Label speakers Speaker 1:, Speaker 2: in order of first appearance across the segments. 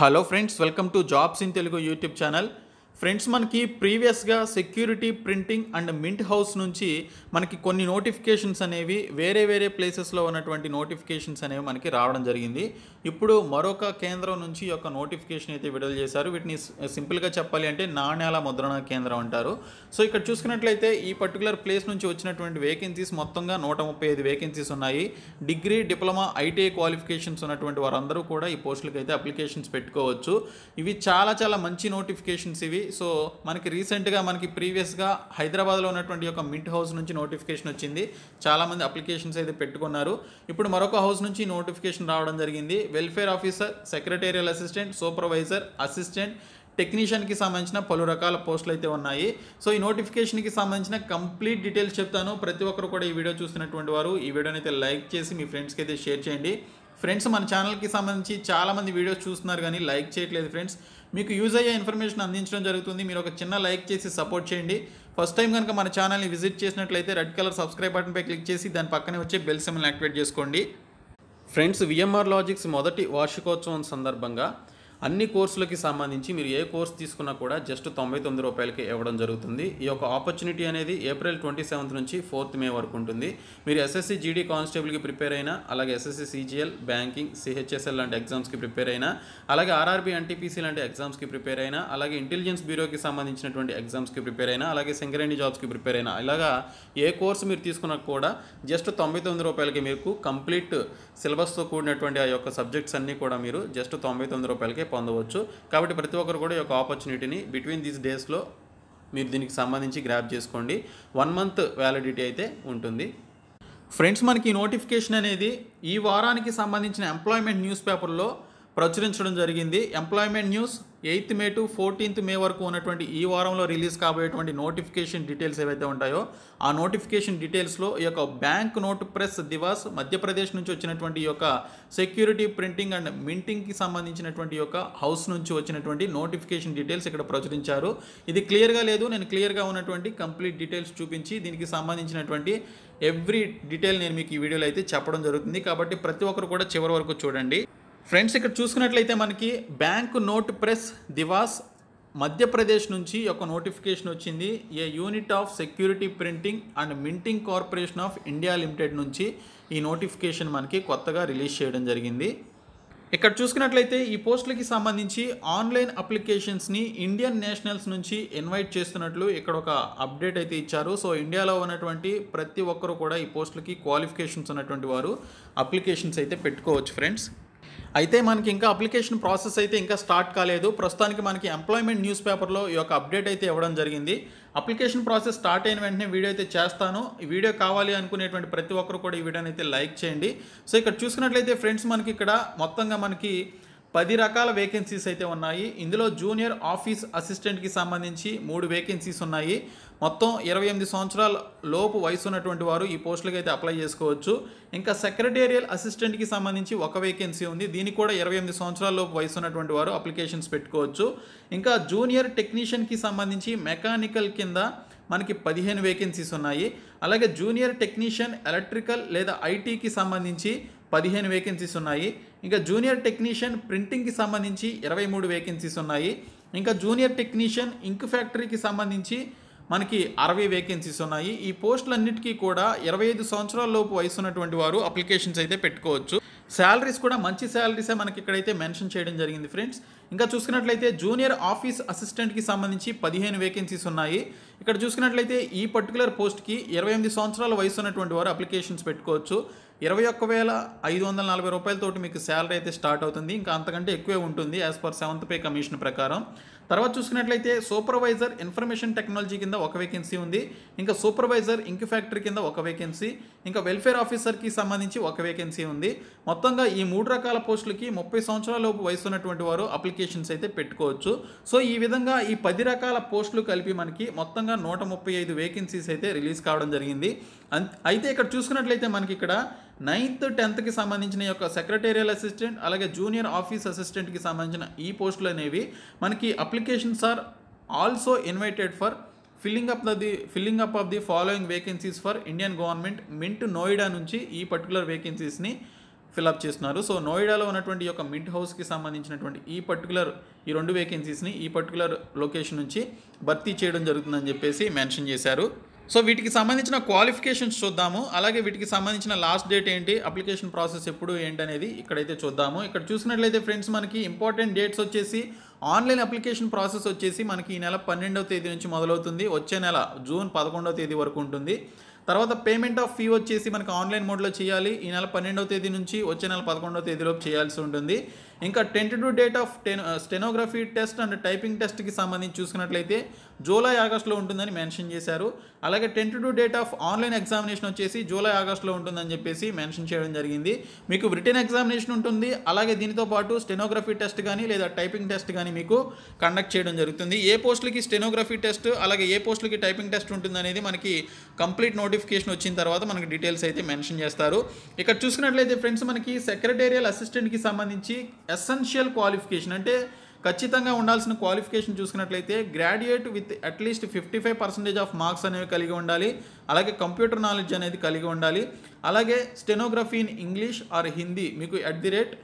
Speaker 1: hello friends welcome to jobs in Telugu YouTube channel friends మనకి ప్రీవియస్గా security printing and mint house నుంచి మనకి కొన్ని నోటిఫికేషన్స్ అనేవి వేరే వేరే ప్లేసెస్లో ఉన్నటువంటి నోటిఫికేషన్స్ అనేవి మనకి రావడం జరిగింది ఇప్పుడు మరొక కేంద్రం నుంచి యొక్క నోటిఫికేషన్ అయితే విడుదల చేశారు వీటిని సింపుల్గా చెప్పాలి అంటే నాణ్యాల ముద్రణ కేంద్రం అంటారు సో ఇక్కడ చూసుకున్నట్లయితే ఈ పర్టికులర్ ప్లేస్ నుంచి వచ్చినటువంటి వేకెన్సీస్ మొత్తంగా నూట ముప్పై ఐదు వేకెన్సీస్ ఉన్నాయి డిగ్రీ డిప్లొమా ఐటీఐ క్వాలిఫికేషన్స్ ఉన్నటువంటి వారందరూ కూడా ఈ పోస్టులకైతే అప్లికేషన్స్ పెట్టుకోవచ్చు ఇవి చాలా చాలా మంచి నోటిఫికేషన్స్ ఇవి సో మనకి రీసెంట్గా మనకి ప్రీవియస్గా హైదరాబాద్లో ఉన్నటువంటి ఒక మింట్ హౌస్ నుంచి నోటిఫికేషన్ వచ్చింది చాలామంది అప్లికేషన్స్ అయితే పెట్టుకున్నారు ఇప్పుడు మరొక హౌస్ నుంచి నోటిఫికేషన్ రావడం జరిగింది welfare officer secretarial assistant supervisor assistant టెక్నీషియన్కి సంబంధించిన పలు రకాల పోస్టులు అయితే ఉన్నాయి సో ఈ నోటిఫికేషన్కి సంబంధించిన కంప్లీట్ డీటెయిల్స్ చెప్తాను ప్రతి ఒక్కరు కూడా ఈ వీడియో చూసినటువంటి వారు ఈ వీడియోని అయితే లైక్ చేసి మీ ఫ్రెండ్స్కి అయితే షేర్ చేయండి ఫ్రెండ్స్ మన ఛానల్కి సంబంధించి చాలామంది వీడియోస్ చూస్తున్నారు కానీ లైక్ చేయట్లేదు ఫ్రెండ్స్ మీకు యూజ్ అయ్యే ఇన్ఫర్మేషన్ అందించడం జరుగుతుంది మీరు ఒక చిన్న లైక్ చేసి సపోర్ట్ చేయండి ఫస్ట్ టైం కనుక మన ఛానల్ని విజిట్ చేసినట్లయితే రెడ్ కలర్ సబ్స్క్రైబ్ బటన్పై క్లిక్ చేసి దాని పక్కనే వచ్చే బెల్ సెమ్ని యాక్టివేట్ చేసుకోండి ఫ్రెండ్స్ విఎంఆర్ లాజిక్స్ మొదటి వార్షికోత్సవం సందర్భంగా అన్ని కోర్సులకి సంబంధించి మీరు ఏ కోర్స్ తీసుకున్నా కూడా జస్ట్ తొంభై తొమ్మిది రూపాయలకి ఇవ్వడం జరుగుతుంది ఈ యొక్క ఆపర్చునిటీ అనేది ఏప్రిల్ ట్వంటీ సెవెంత్ నుంచి ఫోర్త్ మే వరకు ఉంటుంది మీరు ఎస్ఎస్సి జీడీ కానిస్టేబుల్కి ప్రిపేర్ అయినా అలాగే ఎస్ఎస్సి సీజీఎల్ బ్యాంకింగ్ సిహెచ్ఎస్ఎల్ లాంటి ఎగ్జామ్స్కి ప్రిపేర్ అయినా అలాగే ఆర్ఆర్బీ ఎన్టీపీసీ లాంటి ఎగ్జామ్స్కి ప్రిపేర్ అయినా అలాగే ఇంటెలిజెన్స్ బ్యూరోకి సంబంధించినటువంటి ఎగ్జామ్స్కి ప్రిపేర్ అయినా అలాగే సింగరేణి జాబ్స్కి ప్రిపేర్ అయినా ఇలాగా ఏ కోర్సు మీరు తీసుకున్నా కూడా జస్ట్ తొంభై తొమ్మిది రూపాయలకి మీకు కంప్లీట్ సిలబస్తో కూడినటువంటి ఆ యొక్క సబ్జెక్ట్స్ అన్నీ కూడా మీరు జస్ట్ తొంభై తొమ్మిది రూపాయలకి పొందవచ్చు కాబట్టి ప్రతి ఒక్కరు కూడా ఈ ఆపర్చునిటీని బిట్వీన్ దీస్ డేస్లో మీరు దీనికి సంబంధించి గ్రాప్ చేసుకోండి వన్ మంత్ వ్యాలిడిటీ అయితే ఉంటుంది ఫ్రెండ్స్ మనకి నోటిఫికేషన్ అనేది ఈ వారానికి సంబంధించిన ఎంప్లాయ్మెంట్ న్యూస్ పేపర్లో ప్రచురించడం జరిగింది employment news eighth May to fourteenth May వరకు ఉన్నటువంటి ఈ వారంలో రిలీజ్ కాబోయేటువంటి నోటిఫికేషన్ డీటెయిల్స్ ఏవైతే ఉంటాయో ఆ నోటిఫికేషన్ డీటెయిల్స్లో ఈ యొక్క Bank Note Press Dewas Madhya Pradesh నుంచి వచ్చినటువంటి ఈ యొక్క సెక్యూరిటీ ప్రింటింగ్ అండ్ మింటింగ్కి సంబంధించినటువంటి యొక్క హౌస్ నుంచి వచ్చినటువంటి నోటిఫికేషన్ డీటెయిల్స్ ఇక్కడ ప్రచురించారు ఇది క్లియర్గా లేదు నేను క్లియర్గా ఉన్నటువంటి కంప్లీట్ డీటెయిల్స్ చూపించి దీనికి సంబంధించినటువంటి ఎవ్రీ డీటెయిల్ నేను మీకు ఈ వీడియోలో అయితే చెప్పడం జరుగుతుంది కాబట్టి ప్రతి ఒక్కరు కూడా చివరి వరకు చూడండి ఫ్రెండ్స్ ఇక్కడ చూసుకున్నట్లయితే మనకి Bank Note Press Dewas Madhya Pradesh నుంచి ఒక నోటిఫికేషన్ వచ్చింది a unit of security printing and minting corporation of India limited నుంచి ఈ నోటిఫికేషన్ మనకి కొత్తగా రిలీజ్ చేయడం జరిగింది ఇక్కడ చూసుకున్నట్లయితే ఈ పోస్టులకి సంబంధించి ఆన్లైన్ అప్లికేషన్స్ని ఇండియన్ నేషనల్స్ నుంచి ఇన్వైట్ చేస్తున్నట్లు ఇక్కడ ఒక అప్డేట్ అయితే ఇచ్చారు సో ఇండియాలో ఉన్నటువంటి ప్రతి ఒక్కరు కూడా ఈ పోస్టులకి క్వాలిఫికేషన్స్ ఉన్నటువంటి వారు అప్లికేషన్స్ అయితే పెట్టుకోవచ్చు ఫ్రెండ్స్ అయితే మనకి ఇంకా అప్లికేషన్ ప్రాసెస్ అయితే ఇంకా స్టార్ట్ కాలేదు ప్రస్తుతానికి మనకి ఎంప్లాయ్మెంట్ న్యూస్ పేపర్లో ఈ యొక్క అప్డేట్ అయితే ఇవ్వడం జరిగింది అప్లికేషన్ ప్రాసెస్ స్టార్ట్ అయిన వెంటనే వీడియో అయితే చేస్తాను వీడియో కావాలి అనుకునేటువంటి ప్రతి ఒక్కరు కూడా ఈ వీడియోని అయితే లైక్ చేయండి సో ఇక్కడ చూసుకున్నట్లయితే ఫ్రెండ్స్ మనకి ఇక్కడ మొత్తంగా మనకి పది రకాల వేకెన్సీస్ అయితే ఉన్నాయి ఇందులో జూనియర్ ఆఫీస్ అసిస్టెంట్కి సంబంధించి మూడు వేకెన్సీస్ ఉన్నాయి మొత్తం ఇరవై ఎనిమిది సంవత్సరాల లోపు వయసు ఉన్నటువంటి వారు ఈ పోస్టులకు అయితే అప్లై చేసుకోవచ్చు ఇంకా సెక్రటేరియల్ అసిస్టెంట్కి సంబంధించి ఒక వేకెన్సీ ఉంది దీనికి కూడా ఇరవై ఎనిమిది సంవత్సరాల లోపు వయసు ఉన్నటువంటి వారు అప్లికేషన్స్ పెట్టుకోవచ్చు ఇంకా జూనియర్ టెక్నీషియన్కి సంబంధించి మెకానికల్ కింద మనకి పదిహేను వేకెన్సీస్ ఉన్నాయి అలాగే జూనియర్ టెక్నీషియన్ ఎలక్ట్రికల్ లేదా ఐటీకి సంబంధించి పదిహేను వేకెన్సీస్ ఉన్నాయి ఇంకా జూనియర్ టెక్నీషియన్ ప్రింటింగ్కి సంబంధించి ఇరవై మూడు వేకెన్సీస్ ఉన్నాయి ఇంకా జూనియర్ టెక్నీషియన్ ఇంక్ ఫ్యాక్టరీకి సంబంధించి మనకి అరవై వేకెన్సీస్ ఉన్నాయి ఈ పోస్టులన్నిటికీ కూడా ఇరవై ఐదు సంవత్సరాల లోపు వయసు ఉన్నటువంటి వారు అప్లికేషన్స్ అయితే పెట్టుకోవచ్చు శాలరీస్ కూడా మంచి శాలరీసే మనకి ఇక్కడైతే మెన్షన్ చేయడం జరిగింది ఫ్రెండ్స్ ఇంకా చూసుకున్నట్లయితే జూనియర్ ఆఫీస్ అసిస్టెంట్కి సంబంధించి పదిహేను వేకెన్సీస్ ఉన్నాయి ఇక్కడ చూసుకున్నట్లయితే ఈ పర్టికులర్ పోస్ట్కి ఇరవై ఎనిమిది సంవత్సరాల వయసు ఉన్నటువంటి వారు అప్లికేషన్స్ పెట్టుకోవచ్చు ఇరవై ఒక్క వేల ఐదు వందల నలభై రూపాయలతోటి మీకు శాలరీ అయితే స్టార్ట్ అవుతుంది ఇంకా అంతకంటే ఎక్కువే ఉంటుంది as per seventh pay commission ప్రకారం తర్వాత చూసుకున్నట్లయితే సూపర్వైజర్ ఇన్ఫర్మేషన్ టెక్నాలజీ కింద ఒక వేకెన్సీ ఉంది ఇంకా సూపర్వైజర్ ఇంక్ ఫ్యాక్టరీ కింద ఒక వేకెన్సీ ఇంకా వెల్ఫేర్ ఆఫీసర్కి సంబంధించి ఒక వేకెన్సీ ఉంది మొత్తంగా ఈ మూడు రకాల పోస్టులకి ముప్పై సంవత్సరాల లోపు వయసు ఉన్నటువంటి వారు అప్లికేషన్స్ అయితే పెట్టుకోవచ్చు సో ఈ విధంగా ఈ పది రకాల పోస్టులు కలిపి మనకి మొత్తంగా నూట ముప్పై ఐదు వేకెన్సీస్ అయితే రిలీజ్ కావడం జరిగింది అయితే ఇక్కడ చూసుకున్నట్లయితే మనకి ఇక్కడ నైన్త్ టెన్త్కి సంబంధించిన యొక్క సెక్రటేరియల్ అసిస్టెంట్ అలాగే జూనియర్ ఆఫీస్ అసిస్టెంట్కి సంబంధించిన ఈ పోస్టులు అనేవి మనకి applications are also invited for filling up the filling up of the following vacancies for Indian government mint Noida నుంచి ఈ పర్టికులర్ వేకెన్సీస్ని ఫిల్అప్ చేస్తున్నారు సో నోయిడాలో ఉన్నటువంటి యొక్క మిడ్ హౌస్కి సంబంధించినటువంటి ఈ పర్టికులర్ ఈ రెండు వేకెన్సీస్ని ఈ పర్టికులర్ లొకేషన్ నుంచి భర్తీ చేయడం జరుగుతుందని చెప్పేసి మెన్షన్ చేశారు సో వీటికి సంబంధించిన క్వాలిఫికేషన్స్ చూద్దాము అలాగే వీటికి సంబంధించిన లాస్ట్ డేట్ ఏంటి అప్లికేషన్ ప్రాసెస్ ఎప్పుడు ఏంటి అనేది ఇక్కడైతే చూద్దాము ఇక్కడ చూసినట్లయితే ఫ్రెండ్స్ మనకి ఇంపార్టెంట్ డేట్స్ వచ్చేసి ఆన్లైన్ అప్లికేషన్ ప్రాసెస్ వచ్చేసి మనకి ఈ నెల పన్నెండవ తేదీ నుంచి మొదలవుతుంది వచ్చే నెల జూన్ పదకొండవ తేదీ వరకు ఉంటుంది తర్వాత పేమెంట్ ఆఫ్ ఫీ వచ్చేసి మనకి ఆన్లైన్ మోడ్లో చేయాలి ఈ నెల పన్నెండవ తేదీ నుంచి వచ్చే నెల పదకొండవ తేదీలోపు చేయాల్సి ఉంటుంది ఇంకా tentative date of ten stenography test and typing టెస్ట్కి సంబంధించి చూసుకున్నట్లయితే జూలై ఆగస్టులో ఉంటుందని మెన్షన్ చేశారు అలాగే tentative date of online examination వచ్చేసి జూలై ఆగస్టులో ఉంటుందని చెప్పేసి మెన్షన్ చేయడం జరిగింది మీకు రిటర్న్ ఎగ్జామినేషన్ ఉంటుంది అలాగే దీనితో పాటు స్టెనోగ్రఫీ టెస్ట్ కానీ లేదా టైపింగ్ టెస్ట్ కానీ కానీ మీకు కండక్ట్ చేయడం జరుగుతుంది ఏ పోస్టులకి స్టెనోగ్రఫీ టెస్ట్ అలాగే ఏ పోస్టులకి టైపింగ్ టెస్ట్ ఉంటుంది అనేది మనకి కంప్లీట్ నోటిఫికేషన్ వచ్చిన తర్వాత మనకి డీటెయిల్స్ అయితే మెన్షన్ చేస్తారు ఇక్కడ చూసుకున్నట్లయితే ఫ్రెండ్స్ మనకి సెక్రటేరియల్ అసిస్టెంట్కి సంబంధించి ఎసెన్షియల్ క్వాలిఫికేషన్ అంటే ఖచ్చితంగా ఉండాల్సిన క్వాలిఫికేషన్ చూసుకున్నట్లయితే graduate with at least fifty five percentage of marks అనేవి కలిగి ఉండాలి అలాగే కంప్యూటర్ నాలెడ్జ్ అనేది కలిగి ఉండాలి అలాగే stenography in English or Hindi మీకు at the rate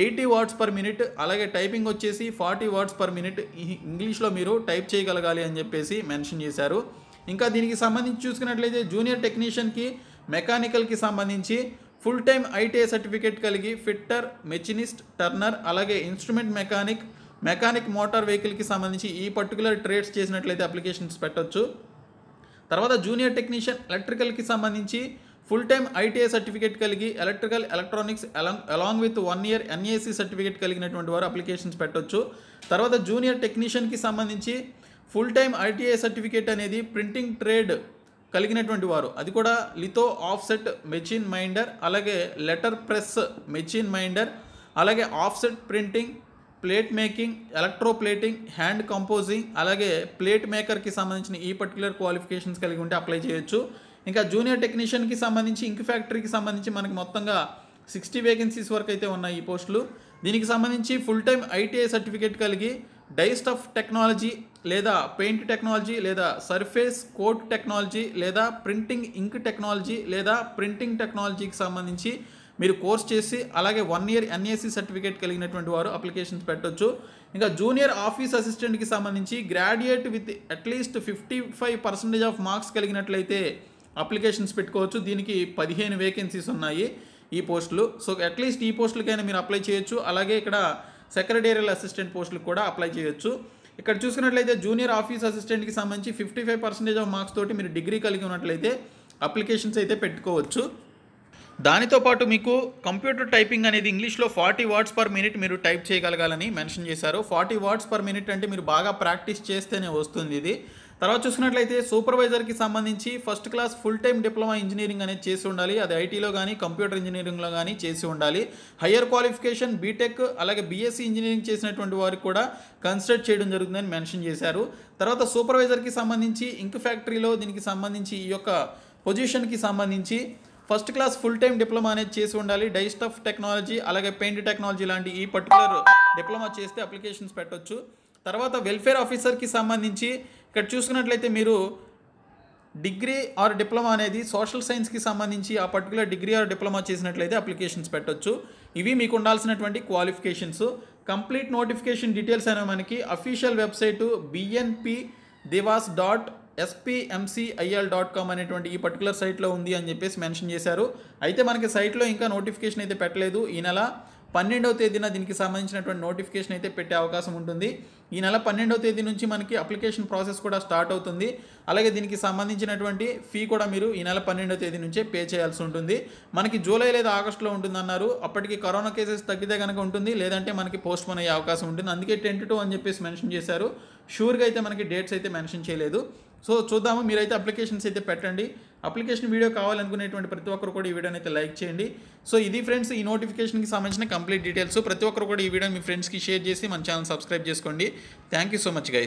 Speaker 1: eighty words per minute అలాగే టైపింగ్ వచ్చేసి ఫార్టీ వాట్స్ పర్ మినిట్ ఇంగ్లీష్లో మీరు టైప్ చేయగలగాలి అని చెప్పేసి మెన్షన్ చేశారు ఇంకా దీనికి సంబంధించి చూసుకున్నట్లయితే జూనియర్ టెక్నీషియన్కి మెకానికల్కి సంబంధించి ఫుల్ టైం ఐటీఐ సర్టిఫికేట్ కలిగి ఫిట్టర్ మెచినిస్ట్ టర్నర్ అలాగే ఇన్స్ట్రుమెంట్ మెకానిక్ మెకానిక్ మోటార్ వెహికల్కి సంబంధించి ఈ పర్టికులర్ ట్రేడ్స్ చేసినట్లయితే అప్లికేషన్స్ పెట్టవచ్చు తర్వాత జూనియర్ టెక్నీషియన్ ఎలక్ట్రికల్కి సంబంధించి ఫుల్ టైమ్ ఐటీఐ సర్టిఫికేట్ కలిగి electrical electronics along along with one year NAC certificate కలిగినటువంటి వారు అప్లికేషన్స్ పెట్టొచ్చు తర్వాత జూనియర్ టెక్నీషియన్కి సంబంధించి ఫుల్ టైం ఐటీఐ సర్టిఫికేట్ అనేది ప్రింటింగ్ ట్రేడ్ కలిగినటువంటి వారు అది కూడా లితో ఆఫ్సెట్ మెచిన్ మైండర్ అలాగే లెటర్ ప్రెస్ మెచిన్ మైండర్ అలాగే offset printing plate making electroplating hand composing అలాగే ప్లేట్ మేకర్కి సంబంధించిన ఈ పర్టికులర్ క్వాలిఫికేషన్స్ కలిగి ఉంటే అప్లై చేయొచ్చు ఇంకా జూనియర్ టెక్నీషియన్కి సంబంధించి ఇంక్ ఫ్యాక్టరీకి సంబంధించి మనకి మొత్తంగా సిక్స్టీ వేకెన్సీస్ వరకు అయితే ఉన్నాయి ఈ పోస్టులు దీనికి సంబంధించి ఫుల్ టైం ఐటీఐ సర్టిఫికేట్ కలిగి డైస్ట్ ఆఫ్ టెక్నాలజీ లేదా పెయింట్ టెక్నాలజీ లేదా సర్ఫేస్ కోట్ టెక్నాలజీ లేదా ప్రింటింగ్ ఇంక్ టెక్నాలజీ లేదా ప్రింటింగ్ టెక్నాలజీకి సంబంధించి మీరు కోర్స్ చేసి అలాగే వన్ ఇయర్ ఎన్ఏసీ సర్టిఫికేట్ కలిగినటువంటి వారు అప్లికేషన్స్ పెట్టొచ్చు ఇంకా జూనియర్ ఆఫీస్ అసిస్టెంట్కి సంబంధించి graduate with at least fifty five percentage of marks కలిగినట్లయితే అప్లికేషన్స్ పెట్టుకోవచ్చు దీనికి పదిహేను వేకెన్సీస్ ఉన్నాయి ఈ పోస్టులు సో అట్లీస్ట్ ఈ పోస్టులకైనా మీరు అప్లై చేయొచ్చు అలాగే ఇక్కడ సెక్రటేరియల్ అసిస్టెంట్ పోస్టులకు కూడా అప్లై చేయొచ్చు ఇక్కడ చూసుకున్నట్లయితే జూనియర్ ఆఫీస్ అసిస్టెంట్కి సంబంధించి fifty five percentage of marks తోటి మీరు డిగ్రీ కలిగి ఉన్నట్లయితే అప్లికేషన్స్ అయితే పెట్టుకోవచ్చు దానితో పాటు మీకు కంప్యూటర్ టైపింగ్ అనేది ఇంగ్లీష్లో ఫార్టీ వర్డ్స్ పర్ మినిట్ మీరు టైప్ చేయగలగాలని మెన్షన్ చేశారు ఫార్టీ వర్డ్స్ పర్ మినిట్ అంటే మీరు బాగా ప్రాక్టీస్ చేస్తేనే వస్తుంది ఇది తర్వాత చూసినట్లయితే సూపర్వైజర్కి సంబంధించి first class full time diploma engineering అనేది చేసి ఉండాలి అది ఐటీలో కానీ కంప్యూటర్ ఇంజనీరింగ్లో కానీ చేసి ఉండాలి హయ్యర్ క్వాలిఫికేషన్ బీటెక్ అలాగే బీఎస్సీ ఇంజనీరింగ్ చేసినటువంటి వారికి కూడా కన్సిడర్ చేయడం జరుగుతుందని మెన్షన్ చేశారు తర్వాత సూపర్వైజర్కి సంబంధించి ఇంక్ ఫ్యాక్టరీలో దీనికి సంబంధించి ఈ యొక్క పొజిషన్కి సంబంధించి first class full time diploma అనేది చేసి ఉండాలి డైస్ట్ ఆఫ్ టెక్నాలజీ అలాగే పెయింట్ టెక్నాలజీ లాంటి ఈ పర్టికులర్ డిప్లొమా చేస్తే అప్లికేషన్స్ పెట్టవచ్చు తర్వాత వెల్ఫేర్ ఆఫీసర్కి సంబంధించి ఇక్కడ చూసుకున్నట్లయితే మీరు డిగ్రీ ఆర్ డిప్లొమా అనేది సోషల్ సైన్స్కి సంబంధించి ఆ పర్టికులర్ డిగ్రీ ఆర్ డిప్లొమా చేసినట్లయితే అప్లికేషన్స్ పెట్టవచ్చు ఇవి మీకు ఉండాల్సినటువంటి క్వాలిఫికేషన్స్ కంప్లీట్ నోటిఫికేషన్ డీటెయిల్స్ అనేవి మనకి official website BNP Dewas dot SPMCIL dot com అనేటువంటి ఈ పర్టికులర్ సైట్లో ఉంది అని చెప్పేసి మెన్షన్ చేశారు అయితే మనకి సైట్లో ఇంకా నోటిఫికేషన్ అయితే పెట్టలేదు ఈ నెల పన్నెండవ తేదీన దీనికి సంబంధించినటువంటి నోటిఫికేషన్ అయితే పెట్టే అవకాశం ఉంటుంది ఈ నెల పన్నెండవ తేదీ నుంచి మనకి అప్లికేషన్ ప్రాసెస్ కూడా స్టార్ట్ అవుతుంది అలాగే దీనికి సంబంధించినటువంటి ఫీ కూడా మీరు ఈ నెల పన్నెండవ తేదీ నుంచే పే చేయాల్సి ఉంటుంది మనకి జూలై లేదా ఆగస్టులో ఉంటుందన్నారు అప్పటికి కరోనా కేసెస్ తగ్గితే కనుక ఉంటుంది లేదంటే మనకి పోస్ట్ పోన్ అయ్యే అవకాశం ఉంటుంది అందుకే టెన్ టు అని చెప్పేసి మెన్షన్ చేశారు షూర్గా అయితే మనకి డేట్స్ అయితే మెన్షన్ చేయలేదు సో చూద్దాము మీరైతే అప్లికేషన్స్ అయితే పెట్టండి అప్లికేషన్ వీడియో కావాలనుకునేటువంటి ప్రతి ఒక్కరు కూడా ఈ వీడియోని అయితే లైక్ చేయండి సో ఇది ఫ్రెండ్స్ ఈ నోటిఫికేషన్కి సంబంధించిన కంప్లీట్ డీటెయిల్స్ ప్రతి ఒక్కరు కూడా ఈ వీడియో మీ ఫ్రెండ్స్కి షేర్ చేసి మన ఛానల్ సబ్స్క్రైబ్ చేసుకోండి థ్యాంక్ సో మచ్ గైస్